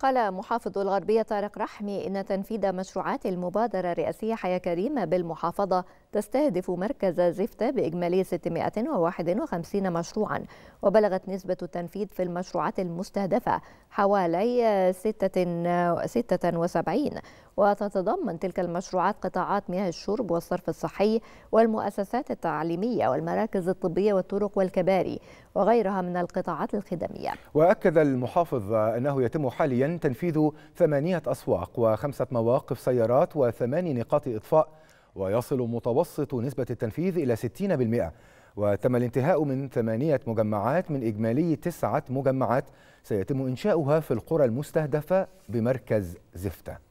قال محافظ الغربية طارق رحمي إن تنفيذ مشروعات المبادرة الرئاسية حياة كريمة بالمحافظة تستهدف مركز زفتة بإجمالي 651 مشروعا وبلغت نسبة التنفيذ في المشروعات المستهدفة حوالي 76 وتتضمن تلك المشروعات قطاعات مياه الشرب والصرف الصحي والمؤسسات التعليمية والمراكز الطبية والطرق والكباري وغيرها من القطاعات الخدمية وأكد المحافظ أنه يتم حاليا تنفيذ ثمانية أسواق وخمسة مواقف سيارات وثمان نقاط إطفاء ويصل متوسط نسبة التنفيذ إلى 60% وتم الانتهاء من ثمانية مجمعات من إجمالي تسعة مجمعات سيتم إنشاؤها في القرى المستهدفة بمركز زفته